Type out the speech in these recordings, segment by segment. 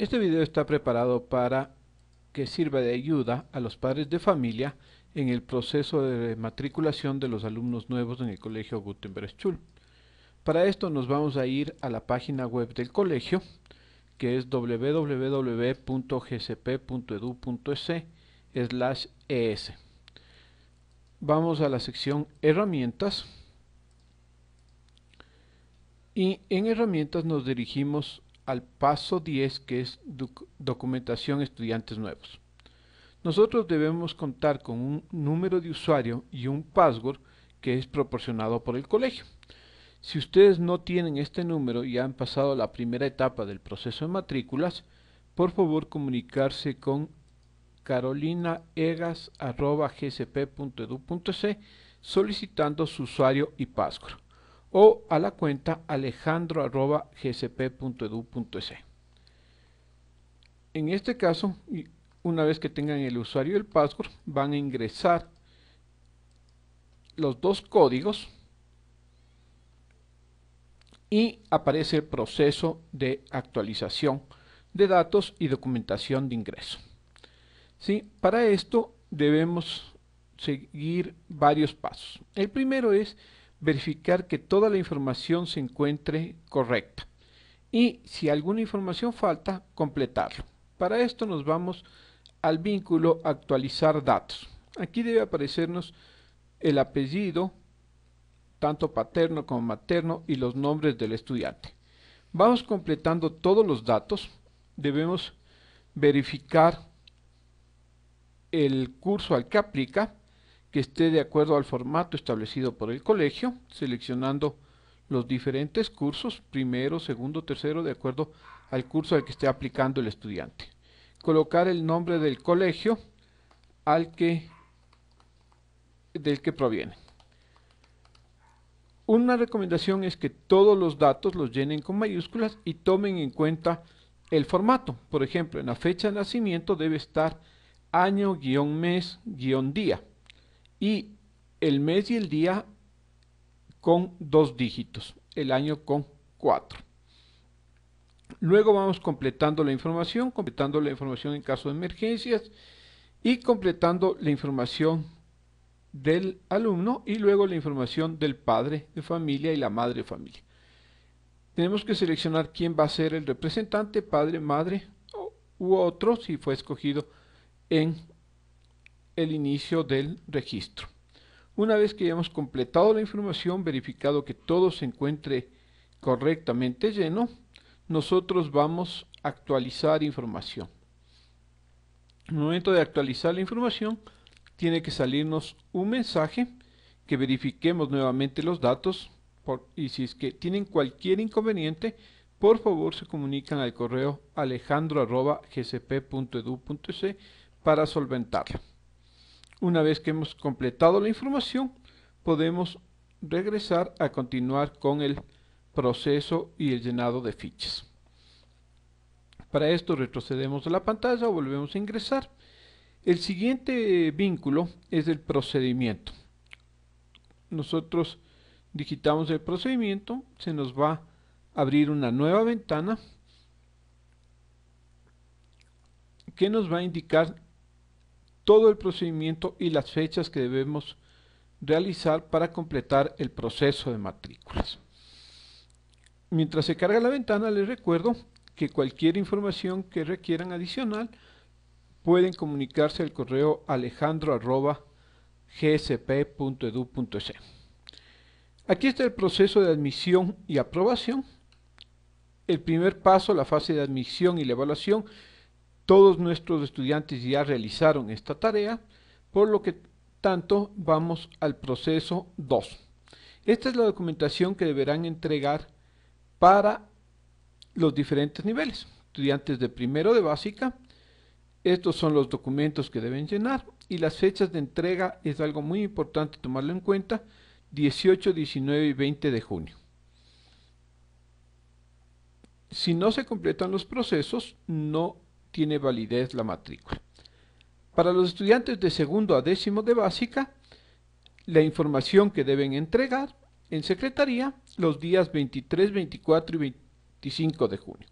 Este video está preparado para que sirva de ayuda a los padres de familia en el proceso de matriculación de los alumnos nuevos en el Colegio Gutenberg Schul. Para esto nos vamos a ir a la página web del colegio, que es www.gcp.edu.es es. Vamos a la sección herramientas y en herramientas nos dirigimos al paso 10 que es documentación estudiantes nuevos. Nosotros debemos contar con un número de usuario y un password que es proporcionado por el colegio. Si ustedes no tienen este número y han pasado la primera etapa del proceso de matrículas, por favor comunicarse con carolinaegas.gcp.edu.c solicitando su usuario y password o a la cuenta alejandro.gcp.edu.es. En este caso, una vez que tengan el usuario y el password, van a ingresar los dos códigos y aparece el proceso de actualización de datos y documentación de ingreso. ¿Sí? Para esto debemos seguir varios pasos. El primero es verificar que toda la información se encuentre correcta y si alguna información falta, completarlo. Para esto nos vamos al vínculo actualizar datos. Aquí debe aparecernos el apellido, tanto paterno como materno, y los nombres del estudiante. Vamos completando todos los datos. Debemos verificar el curso al que aplica que esté de acuerdo al formato establecido por el colegio, seleccionando los diferentes cursos, primero, segundo, tercero, de acuerdo al curso al que esté aplicando el estudiante. Colocar el nombre del colegio al que, del que proviene. Una recomendación es que todos los datos los llenen con mayúsculas y tomen en cuenta el formato. Por ejemplo, en la fecha de nacimiento debe estar año-mes-día y el mes y el día con dos dígitos, el año con cuatro. Luego vamos completando la información, completando la información en caso de emergencias y completando la información del alumno y luego la información del padre de familia y la madre de familia. Tenemos que seleccionar quién va a ser el representante, padre, madre u otro si fue escogido en el inicio del registro. Una vez que hayamos completado la información, verificado que todo se encuentre correctamente lleno, nosotros vamos a actualizar información. En el momento de actualizar la información, tiene que salirnos un mensaje que verifiquemos nuevamente los datos y si es que tienen cualquier inconveniente, por favor se comunican al correo alejandro@gsp.edu.c e para solventarla. Una vez que hemos completado la información, podemos regresar a continuar con el proceso y el llenado de fichas. Para esto retrocedemos a la pantalla, o volvemos a ingresar. El siguiente vínculo es el procedimiento. Nosotros digitamos el procedimiento, se nos va a abrir una nueva ventana que nos va a indicar todo el procedimiento y las fechas que debemos realizar para completar el proceso de matrículas. Mientras se carga la ventana, les recuerdo que cualquier información que requieran adicional pueden comunicarse al correo alejandro.gsp.edu.es. Aquí está el proceso de admisión y aprobación. El primer paso, la fase de admisión y la evaluación, todos nuestros estudiantes ya realizaron esta tarea, por lo que tanto vamos al proceso 2. Esta es la documentación que deberán entregar para los diferentes niveles. Estudiantes de primero de básica, estos son los documentos que deben llenar y las fechas de entrega es algo muy importante tomarlo en cuenta, 18, 19 y 20 de junio. Si no se completan los procesos, no tiene validez la matrícula. Para los estudiantes de segundo a décimo de básica, la información que deben entregar en secretaría los días 23, 24 y 25 de junio.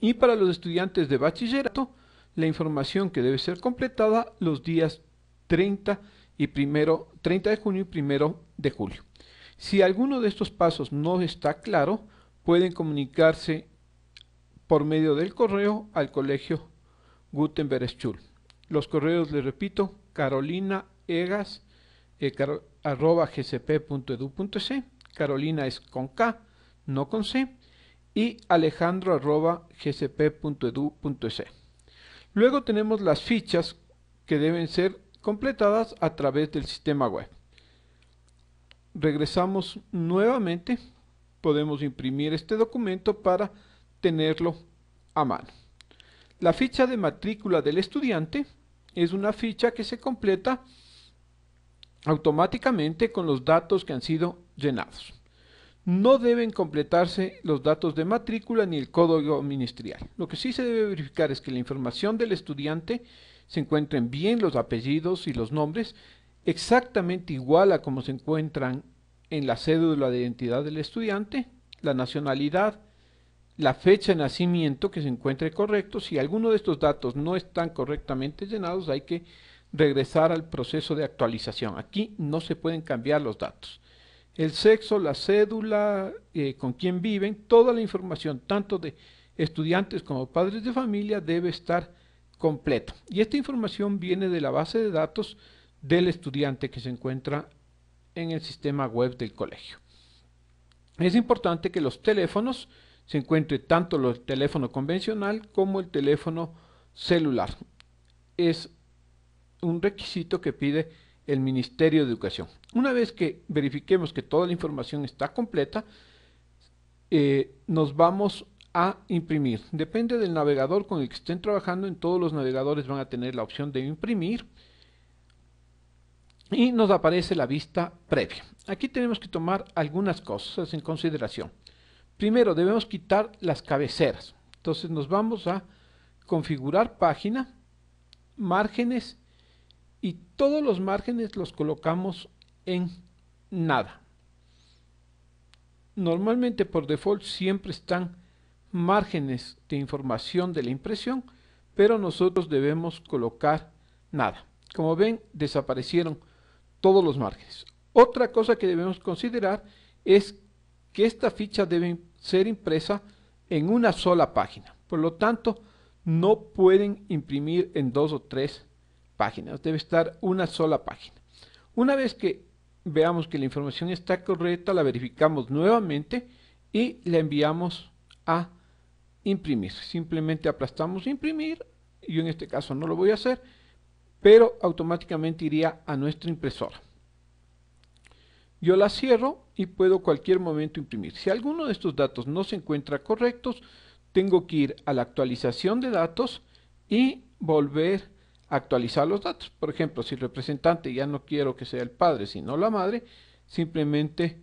Y para los estudiantes de bachillerato, la información que debe ser completada los días 30, y primero, 30 de junio y 1 de julio. Si alguno de estos pasos no está claro, pueden comunicarse por medio del correo al colegio Gutenberg Schul. Los correos, les repito, Carolina Egas, eh, arroba Carolina es con K, no con C, y alejandro arroba Luego tenemos las fichas que deben ser completadas a través del sistema web. Regresamos nuevamente, podemos imprimir este documento para tenerlo a mano. La ficha de matrícula del estudiante es una ficha que se completa automáticamente con los datos que han sido llenados. No deben completarse los datos de matrícula ni el código ministerial. Lo que sí se debe verificar es que la información del estudiante se encuentren bien los apellidos y los nombres exactamente igual a como se encuentran en la cédula de identidad del estudiante, la nacionalidad, la fecha de nacimiento que se encuentre correcto. Si alguno de estos datos no están correctamente llenados, hay que regresar al proceso de actualización. Aquí no se pueden cambiar los datos. El sexo, la cédula, eh, con quién viven, toda la información, tanto de estudiantes como padres de familia, debe estar completa. Y esta información viene de la base de datos del estudiante que se encuentra en el sistema web del colegio. Es importante que los teléfonos se encuentre tanto el teléfono convencional como el teléfono celular. Es un requisito que pide el Ministerio de Educación. Una vez que verifiquemos que toda la información está completa, eh, nos vamos a imprimir. Depende del navegador con el que estén trabajando. En todos los navegadores van a tener la opción de imprimir. Y nos aparece la vista previa. Aquí tenemos que tomar algunas cosas en consideración. Primero, debemos quitar las cabeceras. Entonces nos vamos a configurar página, márgenes y todos los márgenes los colocamos en nada. Normalmente por default siempre están márgenes de información de la impresión, pero nosotros debemos colocar nada. Como ven, desaparecieron todos los márgenes. Otra cosa que debemos considerar es que esta ficha debe ser impresa en una sola página. Por lo tanto, no pueden imprimir en dos o tres páginas. Debe estar una sola página. Una vez que veamos que la información está correcta, la verificamos nuevamente y la enviamos a imprimir. Simplemente aplastamos imprimir. Yo en este caso no lo voy a hacer, pero automáticamente iría a nuestra impresora yo la cierro y puedo cualquier momento imprimir. Si alguno de estos datos no se encuentra correctos, tengo que ir a la actualización de datos y volver a actualizar los datos. Por ejemplo, si el representante ya no quiero que sea el padre, sino la madre, simplemente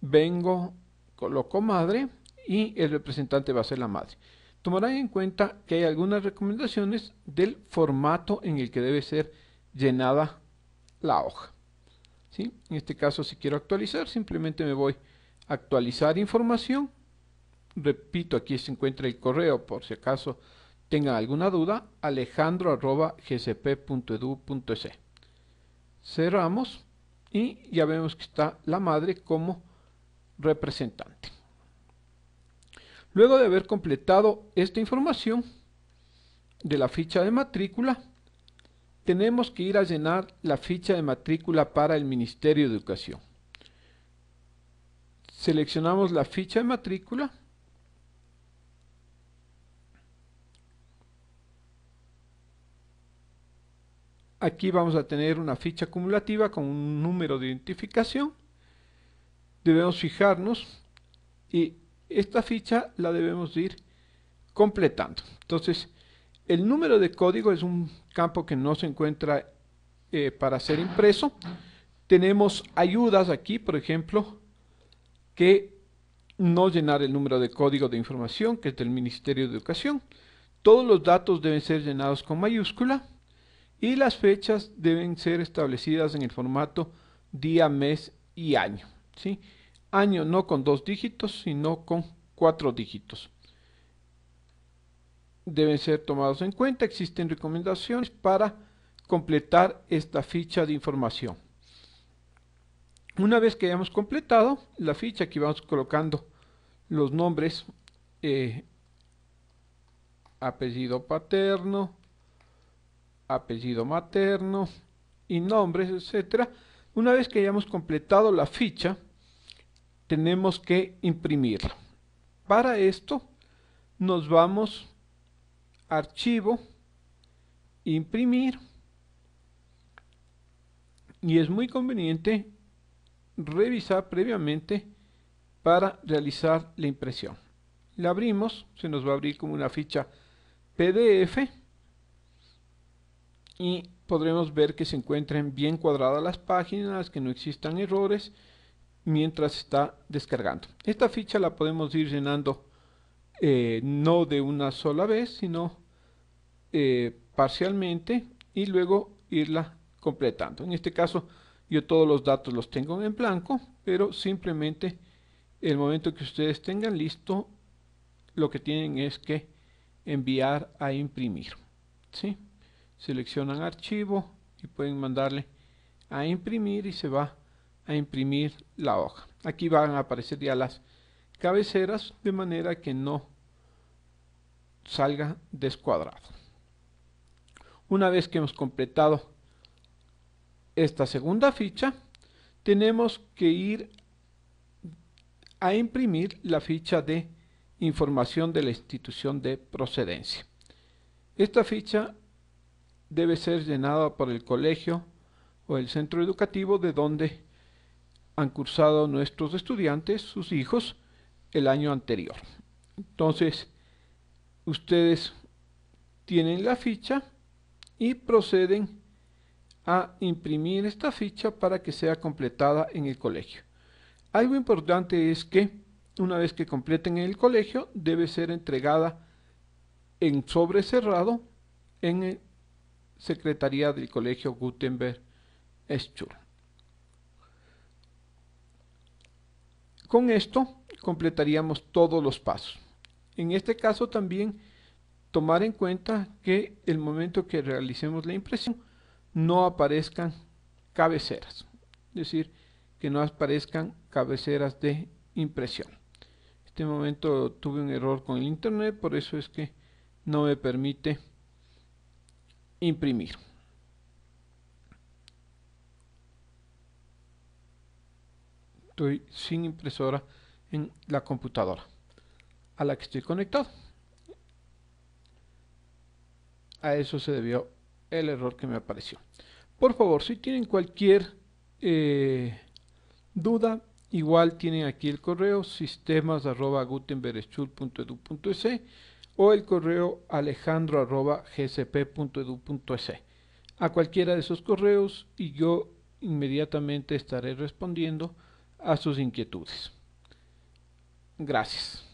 vengo, coloco madre y el representante va a ser la madre. Tomarán en cuenta que hay algunas recomendaciones del formato en el que debe ser llenada la hoja. En este caso, si quiero actualizar, simplemente me voy a actualizar información. Repito, aquí se encuentra el correo, por si acaso tenga alguna duda, alejandro.gcp.edu.es. Cerramos y ya vemos que está la madre como representante. Luego de haber completado esta información de la ficha de matrícula, tenemos que ir a llenar la ficha de matrícula para el Ministerio de Educación. Seleccionamos la ficha de matrícula. Aquí vamos a tener una ficha acumulativa con un número de identificación. Debemos fijarnos y esta ficha la debemos ir completando. Entonces, el número de código es un campo que no se encuentra eh, para ser impreso. Tenemos ayudas aquí, por ejemplo, que no llenar el número de código de información, que es del Ministerio de Educación. Todos los datos deben ser llenados con mayúscula y las fechas deben ser establecidas en el formato día, mes y año. ¿sí? Año no con dos dígitos, sino con cuatro dígitos deben ser tomados en cuenta. Existen recomendaciones para completar esta ficha de información. Una vez que hayamos completado la ficha, aquí vamos colocando los nombres, eh, apellido paterno, apellido materno y nombres, etcétera. Una vez que hayamos completado la ficha, tenemos que imprimirla. Para esto nos vamos archivo, imprimir y es muy conveniente revisar previamente para realizar la impresión. La abrimos, se nos va a abrir como una ficha PDF y podremos ver que se encuentren bien cuadradas las páginas, que no existan errores mientras está descargando. Esta ficha la podemos ir llenando eh, no de una sola vez, sino eh, parcialmente y luego irla completando. En este caso yo todos los datos los tengo en blanco, pero simplemente el momento que ustedes tengan listo, lo que tienen es que enviar a imprimir. ¿sí? Seleccionan archivo y pueden mandarle a imprimir y se va a imprimir la hoja. Aquí van a aparecer ya las cabeceras de manera que no salga descuadrado. Una vez que hemos completado esta segunda ficha, tenemos que ir a imprimir la ficha de información de la institución de procedencia. Esta ficha debe ser llenada por el colegio o el centro educativo de donde han cursado nuestros estudiantes, sus hijos, el año anterior. Entonces, ustedes tienen la ficha y proceden a imprimir esta ficha para que sea completada en el colegio. Algo importante es que una vez que completen el colegio debe ser entregada en sobre cerrado en la Secretaría del Colegio Gutenberg Schur. Con esto completaríamos todos los pasos. En este caso también tomar en cuenta que el momento que realicemos la impresión no aparezcan cabeceras, es decir, que no aparezcan cabeceras de impresión. este momento tuve un error con el internet, por eso es que no me permite imprimir. Estoy sin impresora en la computadora a la que estoy conectado. A eso se debió el error que me apareció. Por favor, si tienen cualquier eh, duda, igual tienen aquí el correo sistemas sistemas.gutenbergschul.edu.es e o el correo alejandro alejandro.gcp.edu.es. E. A cualquiera de esos correos y yo inmediatamente estaré respondiendo a sus inquietudes. Gracias.